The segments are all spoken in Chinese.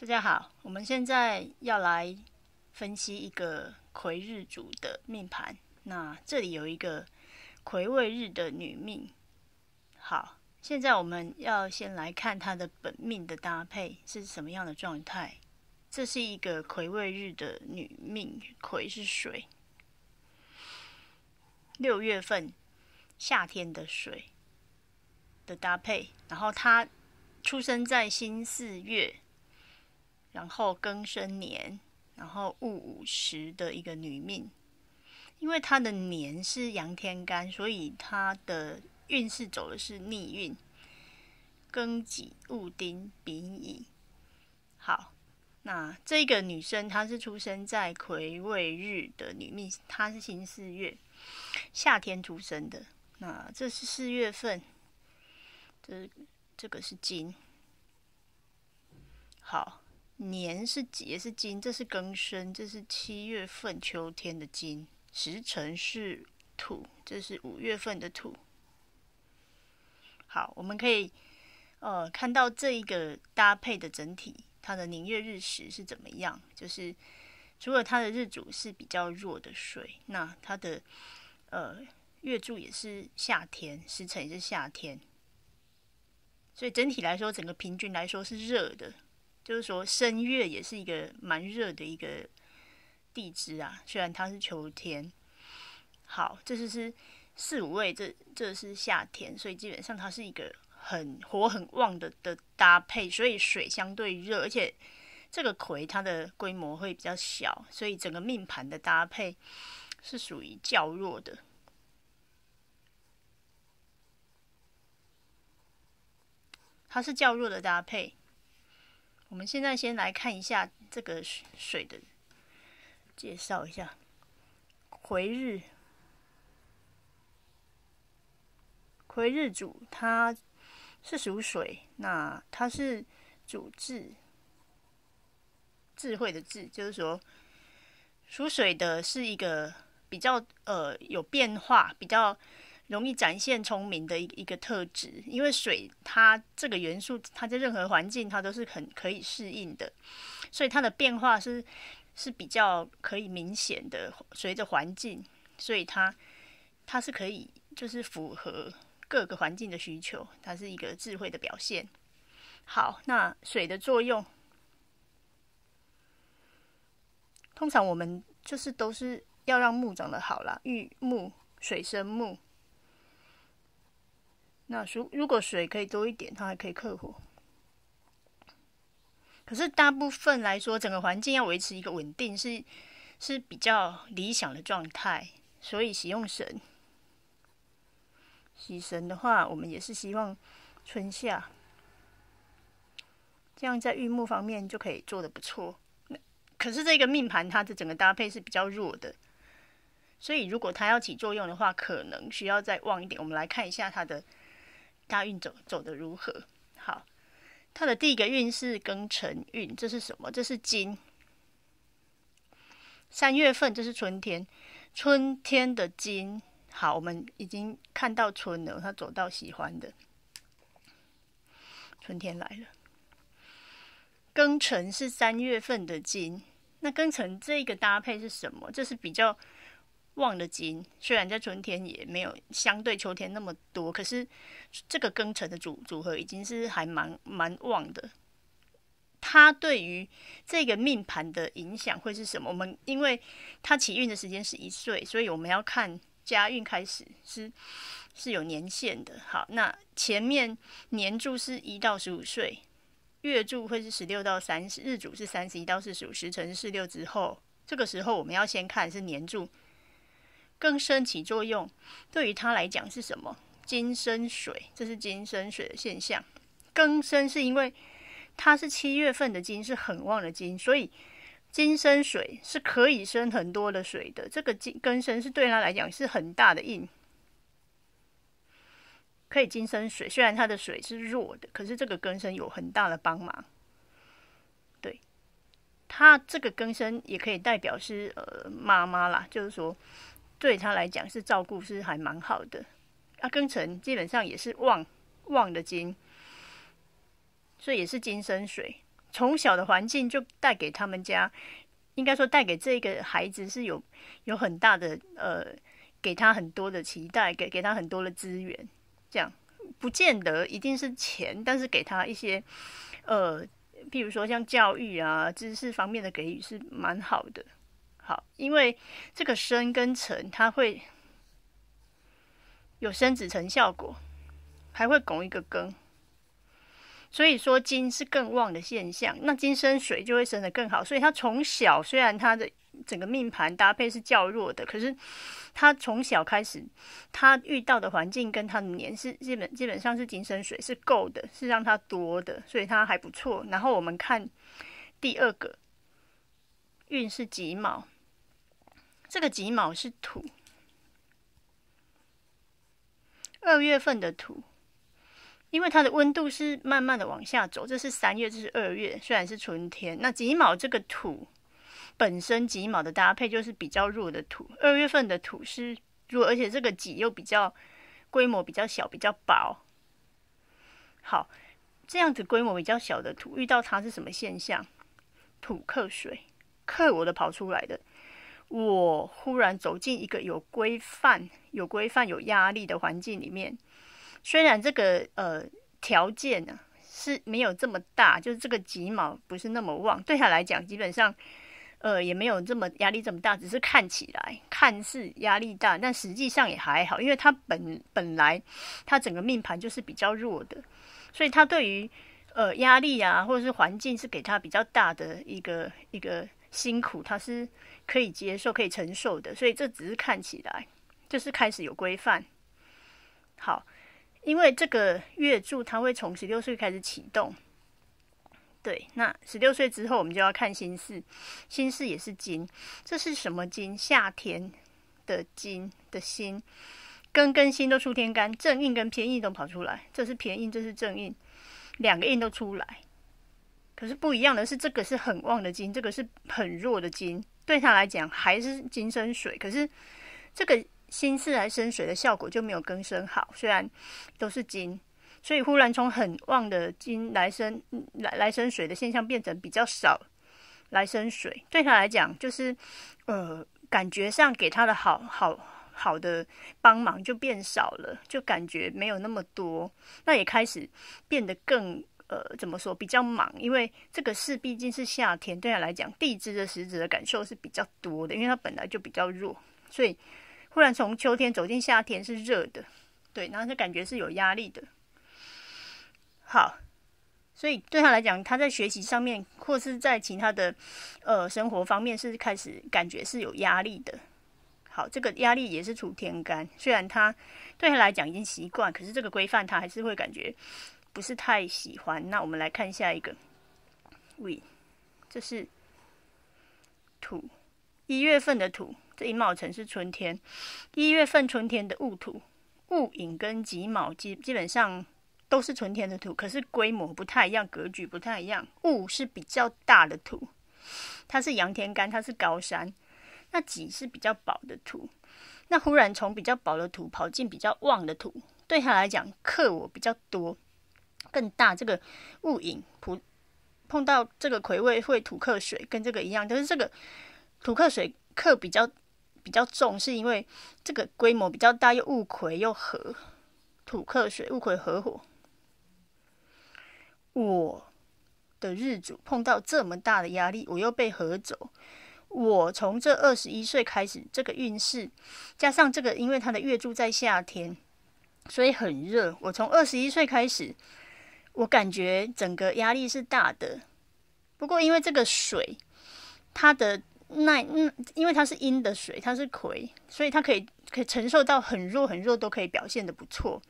大家好，我们现在要来分析一个癸日主的命盘。那这里有一个癸未日的女命。好，现在我们要先来看她的本命的搭配是什么样的状态。这是一个癸未日的女命，癸是水，六月份夏天的水的搭配。然后她出生在新四月。然后庚申年，然后戊午时的一个女命，因为她的年是阳天干，所以她的运势走的是逆运。庚己戊丁丙乙，好，那这个女生她是出生在癸未日的女命，她是辛巳月，夏天出生的。那这是四月份，这这个是金，好。年是几也是金，这是庚申，这是七月份秋天的金。时辰是土，这是五月份的土。好，我们可以呃看到这一个搭配的整体，它的年月日时是怎么样？就是除了它的日主是比较弱的水，那它的呃月柱也是夏天，时辰也是夏天，所以整体来说，整个平均来说是热的。就是说，声月也是一个蛮热的一个地支啊。虽然它是秋天，好，这是是四五位，这这是夏天，所以基本上它是一个很火、很旺的的搭配，所以水相对热，而且这个魁它的规模会比较小，所以整个命盘的搭配是属于较弱的，它是较弱的搭配。我们现在先来看一下这个水的介绍一下。葵日，葵日主它，是属水。那它是主智，智慧的智，就是说，属水的是一个比较呃有变化，比较。容易展现聪明的一一个特质，因为水它这个元素，它在任何环境它都是很可以适应的，所以它的变化是是比较可以明显的，随着环境，所以它它是可以就是符合各个环境的需求，它是一个智慧的表现。好，那水的作用，通常我们就是都是要让木长得好了，玉木水生木。那如如果水可以多一点，它还可以克火。可是大部分来说，整个环境要维持一个稳定，是是比较理想的状态。所以使用神，喜神的话，我们也是希望春夏，这样在玉木方面就可以做的不错。那可是这个命盘它的整个搭配是比较弱的，所以如果它要起作用的话，可能需要再旺一点。我们来看一下它的。大运走走得如何？好，他的第一个运是庚辰运，这是什么？这是金。三月份这是春天，春天的金。好，我们已经看到春了，他走到喜欢的春天来了。庚辰是三月份的金，那庚辰这个搭配是什么？这是比较。旺的金，虽然在春天也没有相对秋天那么多，可是这个庚辰的组组合已经是还蛮蛮旺的。它对于这个命盘的影响会是什么？我们因为它起运的时间是一岁，所以我们要看加运开始是是有年限的。好，那前面年柱是一到十五岁，月柱会是十六到三十，日主是三十一到四十五，时辰是四六之后，这个时候我们要先看是年柱。更深起作用，对于他来讲是什么？金生水，这是金生水的现象。庚生是因为它是七月份的金是很旺的金，所以金生水是可以生很多的水的。这个金庚生是对他来讲是很大的印，可以金生水。虽然他的水是弱的，可是这个庚生有很大的帮忙。对他这个庚生也可以代表是呃妈妈啦，就是说。对他来讲是照顾是还蛮好的，阿庚辰基本上也是旺旺的金，所以也是金生水。从小的环境就带给他们家，应该说带给这个孩子是有有很大的呃，给他很多的期待，给给他很多的资源。这样不见得一定是钱，但是给他一些呃，譬如说像教育啊、知识方面的给予是蛮好的。好，因为这个生跟成，它会有生子成效果，还会拱一个根，所以说金是更旺的现象。那金生水就会生的更好，所以他从小虽然他的整个命盘搭配是较弱的，可是他从小开始，他遇到的环境跟他的年是基本基本上是金生水是够的，是让他多的，所以他还不错。然后我们看第二个运是己卯。这个己卯是土，二月份的土，因为它的温度是慢慢的往下走，这是三月，这是二月，虽然是春天，那己卯这个土本身，己卯的搭配就是比较弱的土，二月份的土是弱，而且这个己又比较规模比较小，比较薄。好，这样子规模比较小的土，遇到它是什么现象？土克水，克我的跑出来的。我忽然走进一个有规范、有规范、有压力的环境里面，虽然这个呃条件呢是没有这么大，就是这个鸡毛不是那么旺，对他来讲基本上，呃也没有这么压力这么大，只是看起来看似压力大，但实际上也还好，因为他本本来他整个命盘就是比较弱的，所以他对于呃压力啊或者是环境是给他比较大的一个一个。辛苦他是可以接受、可以承受的，所以这只是看起来就是开始有规范。好，因为这个月柱他会从十六岁开始启动。对，那十六岁之后我们就要看心事，心事也是金，这是什么金？夏天的金的心，根根心都出天干，正印跟偏印都跑出来，这是偏印，这是正印，两个印都出来。可是不一样的是，这个是很旺的金，这个是很弱的金。对他来讲，还是金生水。可是这个心是来生水的效果就没有更生好。虽然都是金，所以忽然从很旺的金来生来来生水的现象变成比较少来生水。对他来讲，就是呃，感觉上给他的好好好的帮忙就变少了，就感觉没有那么多。那也开始变得更。呃，怎么说比较忙？因为这个是毕竟是夏天，对他来讲，地支的食指的感受是比较多的，因为他本来就比较弱，所以忽然从秋天走进夏天是热的，对，然后他感觉是有压力的。好，所以对他来讲，他在学习上面或是在其他的呃生活方面是开始感觉是有压力的。好，这个压力也是处天干，虽然他对他来讲已经习惯，可是这个规范他还是会感觉。不是太喜欢。那我们来看下一个，w e 这是土，一月份的土，这寅卯辰是春天，一月份春天的戊土、戊寅跟己卯，基基本上都是春天的土，可是规模不太一样，格局不太一样。戊是比较大的土，它是阳天干，它是高山。那己是比较薄的土，那忽然从比较薄的土跑进比较旺的土，对他来讲克我比较多。更大，这个戊寅碰碰到这个葵位会土克水，跟这个一样，但是这个土克水克比较比较重，是因为这个规模比较大，又戊葵又合土克水，戊葵合伙。我的日主碰到这么大的压力，我又被合走。我从这二十一岁开始，这个运势加上这个，因为他的月柱在夏天，所以很热。我从二十一岁开始。我感觉整个压力是大的，不过因为这个水，它的耐，嗯，因为它是阴的水，它是葵，所以它可以可以承受到很弱很弱都可以表现的不错，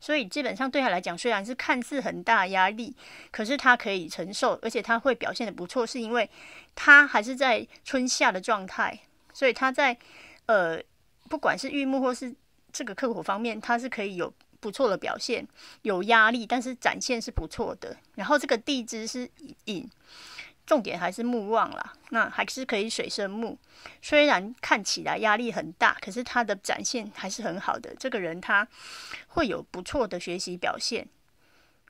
所以基本上对他来讲，虽然是看似很大压力，可是他可以承受，而且他会表现的不错，是因为他还是在春夏的状态，所以他在呃，不管是玉木或是这个克火方面，他是可以有。不错的表现，有压力，但是展现是不错的。然后这个地支是引，重点还是木旺啦，那还是可以水生木。虽然看起来压力很大，可是他的展现还是很好的。这个人他会有不错的学习表现，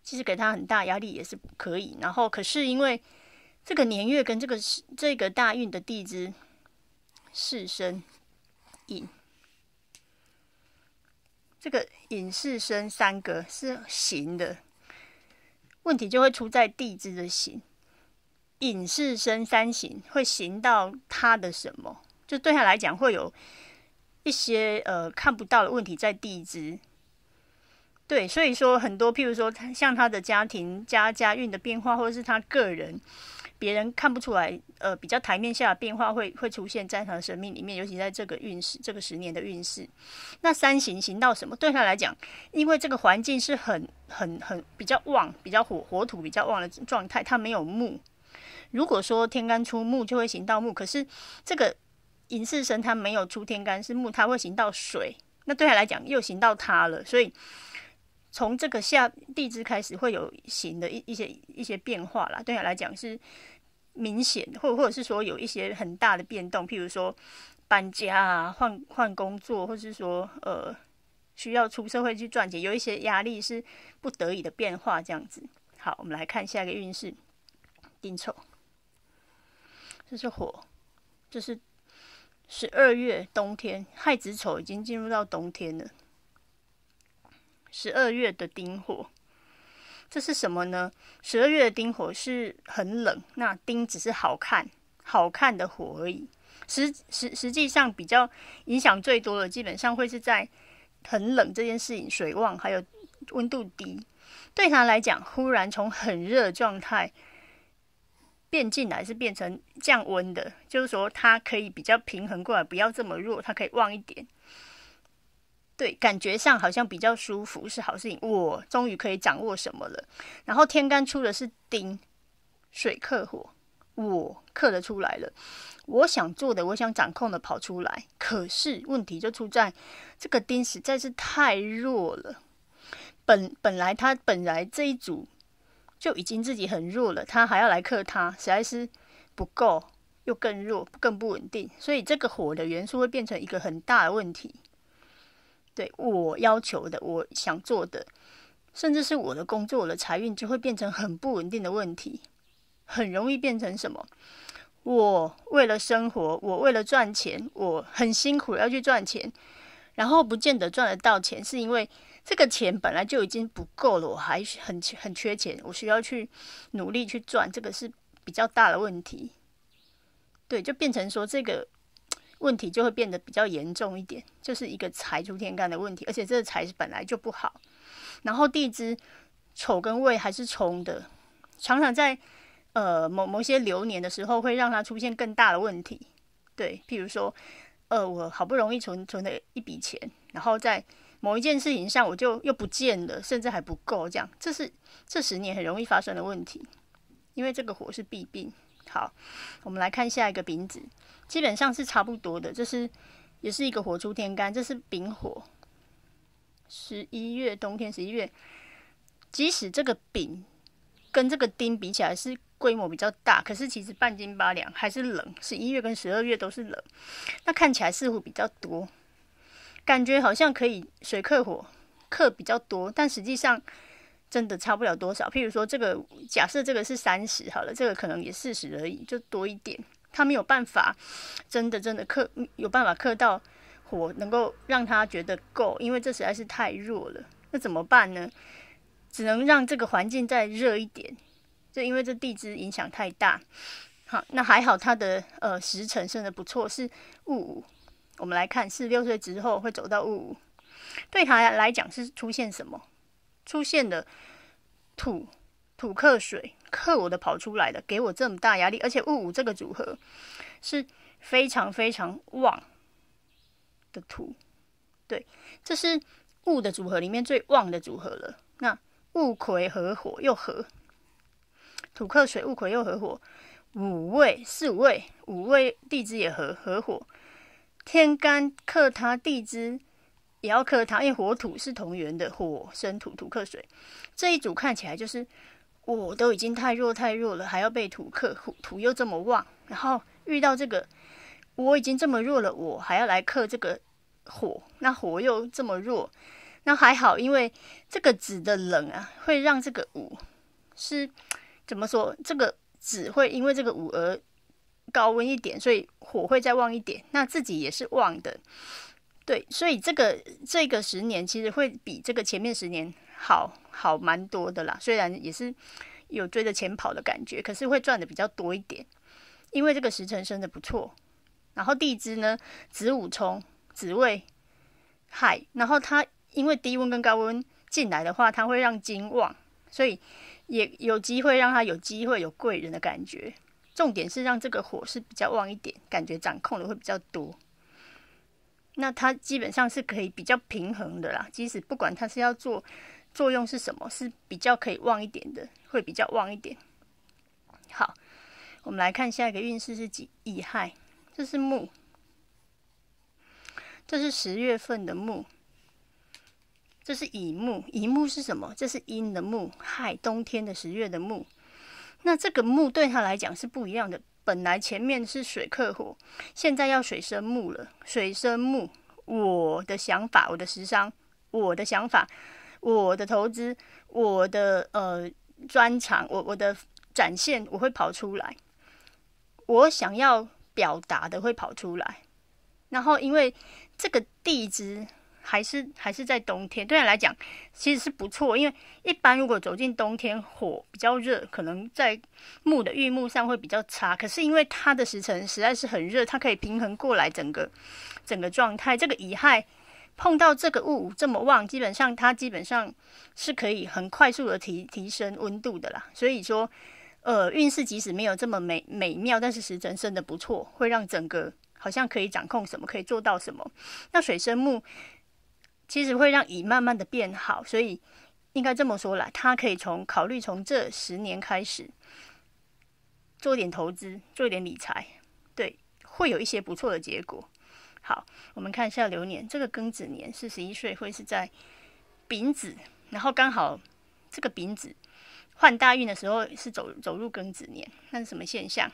其实给他很大压力也是可以。然后可是因为这个年月跟这个这个大运的地支是生引。这个隐士生三个是行的问题，就会出在地支的行。隐士生三行会行到他的什么？就对他来讲，会有一些呃看不到的问题在地支。对，所以说很多，譬如说像他的家庭家家运的变化，或者是他个人。别人看不出来，呃，比较台面下的变化会会出现。在他的生命里面，尤其在这个运势、这个十年的运势，那三行行到什么？对他来讲，因为这个环境是很、很、很比较旺，比较火、火土比较旺的状态，他没有木。如果说天干出木，就会行到木。可是这个寅巳神他没有出天干是木，他会行到水。那对他来讲，又行到他了，所以。从这个下地支开始，会有新的一一些一些变化啦。对你来讲是明显，或或者是说有一些很大的变动，譬如说搬家啊、换换工作，或是说呃需要出社会去赚钱，有一些压力是不得已的变化这样子。好，我们来看下一个运势，丁丑，这是火，这是十二月冬天，亥子丑已经进入到冬天了。十二月的丁火，这是什么呢？十二月的丁火是很冷，那丁只是好看、好看的火而已。实实实际上比较影响最多的，基本上会是在很冷这件事情，水旺还有温度低，对他来讲，忽然从很热状态变进来是变成降温的，就是说它可以比较平衡过来，不要这么弱，它可以旺一点。对，感觉上好像比较舒服，是好事情。我终于可以掌握什么了。然后天干出的是丁，水克火，我克得出来了。我想做的，我想掌控的跑出来，可是问题就出在这个丁实在是太弱了。本本来他本来这一组就已经自己很弱了，他还要来克他，实在是不够，又更弱，更不稳定。所以这个火的元素会变成一个很大的问题。对我要求的，我想做的，甚至是我的工作我的财运就会变成很不稳定的问题，很容易变成什么？我为了生活，我为了赚钱，我很辛苦要去赚钱，然后不见得赚得到钱，是因为这个钱本来就已经不够了，我还很很缺钱，我需要去努力去赚，这个是比较大的问题。对，就变成说这个。问题就会变得比较严重一点，就是一个财出天干的问题，而且这个财是本来就不好。然后地支丑跟未还是冲的，常常在呃某某些流年的时候，会让它出现更大的问题。对，譬如说，呃，我好不容易存存了一笔钱，然后在某一件事情上我就又不见了，甚至还不够这样，这是这十年很容易发生的问题，因为这个火是弊病。好，我们来看下一个丙子。基本上是差不多的，这是也是一个火出天干，这是丙火。十一月冬天，十一月，即使这个丙跟这个丁比起来是规模比较大，可是其实半斤八两，还是冷。十一月跟十二月都是冷，那看起来似乎比较多，感觉好像可以水克火，克比较多，但实际上真的差不了多少。譬如说这个假设这个是三十好了，这个可能也四十而已，就多一点。他没有办法，真的真的克有办法克到火，能够让他觉得够，因为这实在是太弱了。那怎么办呢？只能让这个环境再热一点，就因为这地支影响太大。好，那还好他的呃时辰生的不错，是戊午。我们来看，四六岁之后会走到戊午，对他来讲是出现什么？出现的土。土克水，克我的跑出来的，给我这么大压力，而且戊午这个组合是非常非常旺的土，对，这是戊的组合里面最旺的组合了。那戊癸合火又合，土克水，戊癸又合火，五位四五位，五位地支也合合火，天干克它，地支也要克它，因为火土是同源的，火生土，土克水，这一组看起来就是。我都已经太弱太弱了，还要被土克，土又这么旺，然后遇到这个，我已经这么弱了，我还要来克这个火，那火又这么弱，那还好，因为这个子的冷啊，会让这个午是怎么说，这个纸会因为这个午而高温一点，所以火会再旺一点，那自己也是旺的，对，所以这个这个十年其实会比这个前面十年好。好蛮多的啦，虽然也是有追着钱跑的感觉，可是会赚的比较多一点，因为这个时辰生的不错。然后地支呢，子午冲，子未亥，然后它因为低温跟高温进来的话，它会让金旺，所以也有机会让它有机会有贵人的感觉。重点是让这个火是比较旺一点，感觉掌控的会比较多。那它基本上是可以比较平衡的啦，即使不管它是要做。作用是什么？是比较可以旺一点的，会比较旺一点。好，我们来看下一个运势是几乙亥，这是木，这是十月份的木，这是乙木。乙木是什么？这是阴的木，亥冬天的十月的木。那这个木对他来讲是不一样的。本来前面是水克火，现在要水生木了。水生木，我的想法，我的时商，我的想法。我的投资，我的呃专长，我我的展现，我会跑出来。我想要表达的会跑出来。然后，因为这个地支还是还是在冬天，对你来讲其实是不错。因为一般如果走进冬天，火比较热，可能在木的玉木上会比较差。可是因为它的时辰实在是很热，它可以平衡过来整个整个状态。这个乙亥。碰到这个雾这么旺，基本上它基本上是可以很快速的提提升温度的啦。所以说，呃，运势即使没有这么美美妙，但是时辰生的不错，会让整个好像可以掌控什么，可以做到什么。那水生木，其实会让乙慢慢的变好，所以应该这么说啦。他可以从考虑从这十年开始做点投资，做点理财，对，会有一些不错的结果。好，我们看一下流年，这个庚子年，四十一岁会是在丙子，然后刚好这个丙子换大运的时候是走走入庚子年，那是什么现象？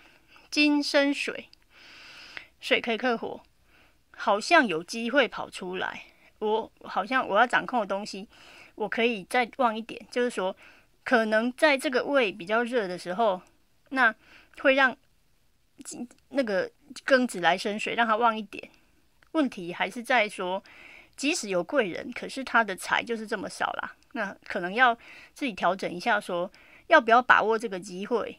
金生水，水可以克火，好像有机会跑出来。我好像我要掌控的东西，我可以再旺一点，就是说可能在这个胃比较热的时候，那会让金那个庚子来生水，让它旺一点。问题还是在说，即使有贵人，可是他的财就是这么少啦。那可能要自己调整一下，说要不要把握这个机会？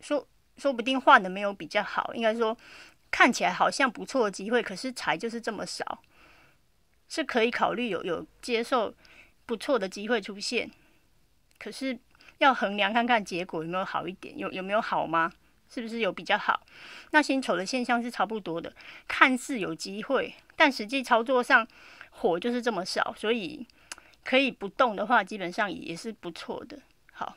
说说不定换的没有比较好，应该说看起来好像不错的机会，可是财就是这么少，是可以考虑有有接受不错的机会出现，可是要衡量看看结果有没有好一点，有有没有好吗？是不是有比较好？那薪酬的现象是差不多的，看似有机会，但实际操作上火就是这么少，所以可以不动的话，基本上也是不错的。好。